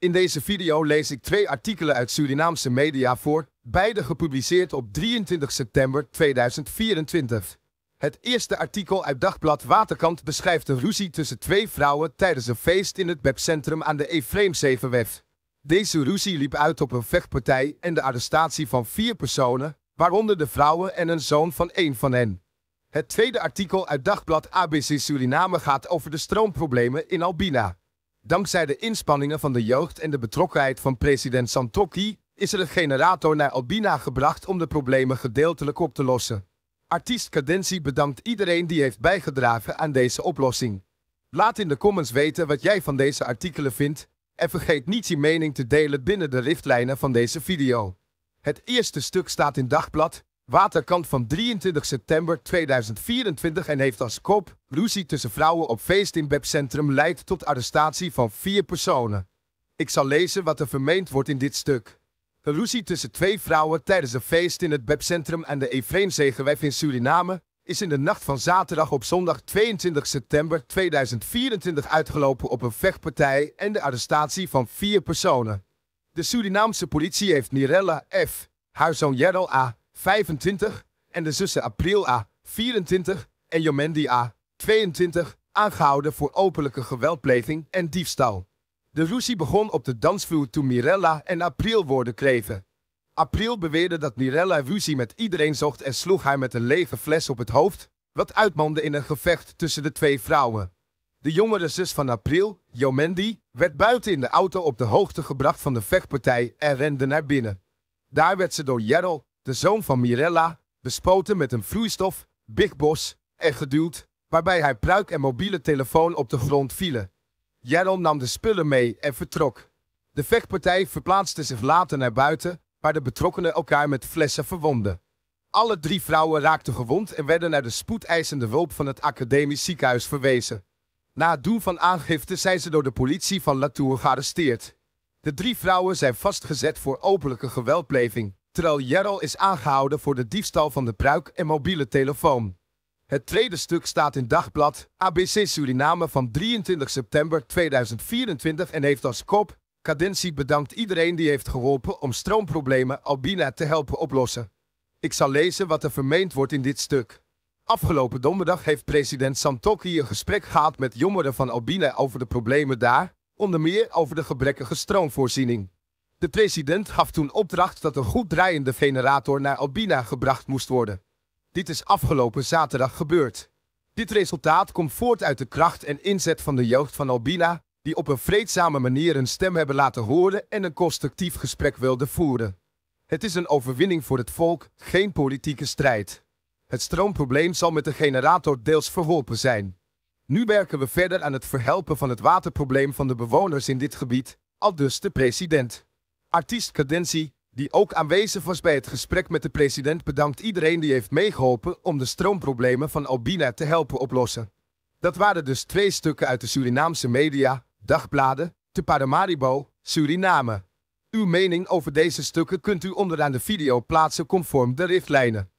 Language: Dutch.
In deze video lees ik twee artikelen uit Surinaamse media voor, beide gepubliceerd op 23 september 2024. Het eerste artikel uit Dagblad Waterkant beschrijft een ruzie tussen twee vrouwen tijdens een feest in het webcentrum aan de Efraimzevenweg. Deze ruzie liep uit op een vechtpartij en de arrestatie van vier personen, waaronder de vrouwen en een zoon van één van hen. Het tweede artikel uit Dagblad ABC Suriname gaat over de stroomproblemen in Albina. Dankzij de inspanningen van de jeugd en de betrokkenheid van president Santoki is er een generator naar Albina gebracht om de problemen gedeeltelijk op te lossen. Artiest Cadentie bedankt iedereen die heeft bijgedragen aan deze oplossing. Laat in de comments weten wat jij van deze artikelen vindt en vergeet niet je mening te delen binnen de richtlijnen van deze video. Het eerste stuk staat in Dagblad, Waterkant van 23 september 2024 en heeft als kop ruzie tussen vrouwen op feest in webcentrum leidt tot arrestatie van vier personen. Ik zal lezen wat er vermeend wordt in dit stuk. De ruzie tussen twee vrouwen tijdens een feest in het webcentrum en de Efraimzegenwijf in Suriname is in de nacht van zaterdag op zondag 22 september 2024 uitgelopen op een vechtpartij en de arrestatie van vier personen. De Surinaamse politie heeft Mirella F., haar zoon A., 25 en de zussen April A 24 en Jomendi A 22 aangehouden voor openlijke geweldpleging en diefstal. De ruzie begon op de dansvloer toen Mirella en April woorden kregen. April beweerde dat Mirella ruzie met iedereen zocht en sloeg haar met een lege fles op het hoofd, wat uitmandde in een gevecht tussen de twee vrouwen. De jongere zus van April, Jomendi, werd buiten in de auto op de hoogte gebracht van de vechtpartij en rende naar binnen. Daar werd ze door Jarrell, de zoon van Mirella, bespoten met een vloeistof, Big Boss, en geduwd, waarbij hij pruik en mobiele telefoon op de grond vielen. Jaron nam de spullen mee en vertrok. De vechtpartij verplaatste zich later naar buiten, waar de betrokkenen elkaar met flessen verwonden. Alle drie vrouwen raakten gewond en werden naar de spoedeisende hulp van het academisch ziekenhuis verwezen. Na het doen van aangifte zijn ze door de politie van Latour gearresteerd. De drie vrouwen zijn vastgezet voor openlijke geweldpleving terwijl Jerrel is aangehouden voor de diefstal van de pruik en mobiele telefoon. Het tweede stuk staat in dagblad ABC Suriname van 23 september 2024 en heeft als kop Cadentie bedankt iedereen die heeft geholpen om stroomproblemen Albina te helpen oplossen. Ik zal lezen wat er vermeend wordt in dit stuk. Afgelopen donderdag heeft president Santoki een gesprek gehad met jongeren van Albina over de problemen daar, onder meer over de gebrekkige stroomvoorziening. De president gaf toen opdracht dat een goed draaiende generator naar Albina gebracht moest worden. Dit is afgelopen zaterdag gebeurd. Dit resultaat komt voort uit de kracht en inzet van de jeugd van Albina, die op een vreedzame manier hun stem hebben laten horen en een constructief gesprek wilden voeren. Het is een overwinning voor het volk, geen politieke strijd. Het stroomprobleem zal met de generator deels verholpen zijn. Nu werken we verder aan het verhelpen van het waterprobleem van de bewoners in dit gebied, aldus de president. Artiest Cadentie, die ook aanwezig was bij het gesprek met de president, bedankt iedereen die heeft meegeholpen om de stroomproblemen van Albina te helpen oplossen. Dat waren dus twee stukken uit de Surinaamse media, dagbladen, te Paramaribo, Suriname. Uw mening over deze stukken kunt u onderaan de video plaatsen conform de richtlijnen.